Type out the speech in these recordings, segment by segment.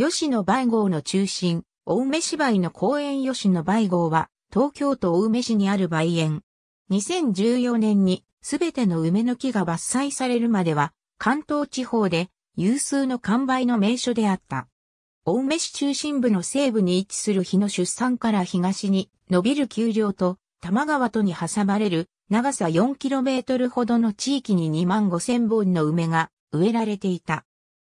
吉野梅郷の中心、青梅芝居の公園吉野梅郷は、東京都青梅市にある梅園。2014年に、すべての梅の木が伐採されるまでは、関東地方で有数の完売の名所であった。青梅市中心部の西部に位置する日の出産から東に伸びる丘陵と玉川とに挟まれる長さ 4km ほどの地域に2万5000本の梅が植えられていた。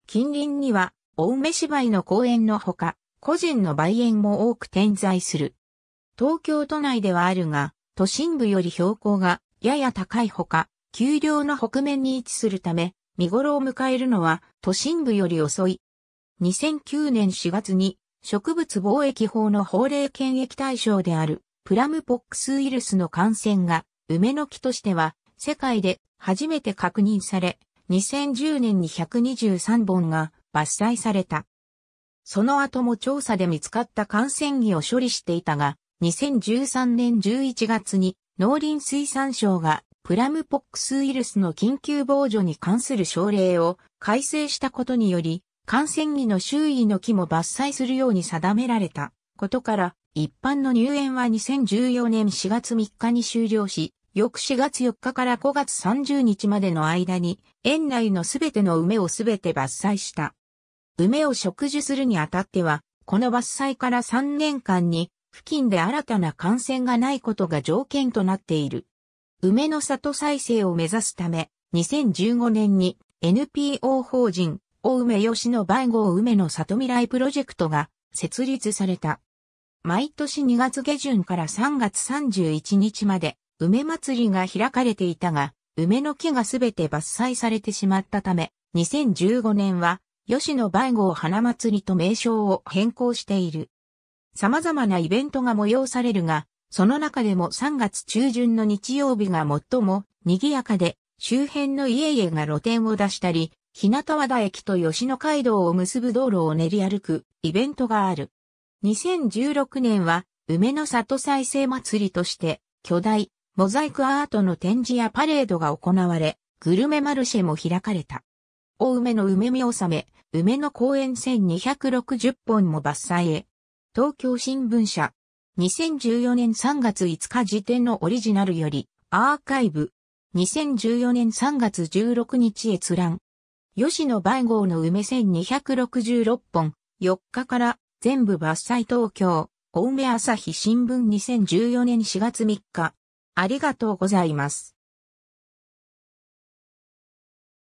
近隣には青梅芝居の公園のほか、個人の梅園も多く点在する。東京都内ではあるが、都心部より標高がやや高いほか、丘陵の北面に位置するため、見頃を迎えるのは都心部より遅い。2009年4月に植物防疫法の法令検疫対象であるプラムポックスウイルスの感染が梅の木としては世界で初めて確認され、2010年に123本が伐採された。その後も調査で見つかった感染疑を処理していたが、2013年11月に農林水産省がプラムポックスウイルスの緊急防除に関する省令を改正したことにより、感染疑の周囲の木も伐採するように定められたことから、一般の入園は2014年4月3日に終了し、翌4月4日から5月30日までの間に、園内のすべての梅をすべて伐採した。梅を植樹するにあたっては、この伐採から3年間に、付近で新たな感染がないことが条件となっている。梅の里再生を目指すため、2015年に NPO 法人、大梅吉野梅号梅の里未来プロジェクトが設立された。毎年2月下旬から3月31日まで梅祭りが開かれていたが、梅の木がすべて伐採されてしまったため、2015年は吉野梅郷花祭りと名称を変更している。様々なイベントが催されるが、その中でも3月中旬の日曜日が最も賑やかで、周辺の家々が露店を出したり、日向和田駅と吉野街道を結ぶ道路を練り歩くイベントがある。2016年は梅の里再生祭りとして巨大モザイクアートの展示やパレードが行われ、グルメマルシェも開かれた。大梅の梅見納め、梅の公園1260本も伐採へ。東京新聞社。2014年3月5日時点のオリジナルより、アーカイブ。2014年3月16日閲覧。吉野梅号の梅1266本、4日から全部伐採東京、大梅朝日新聞2014年4月3日。ありがとうございます。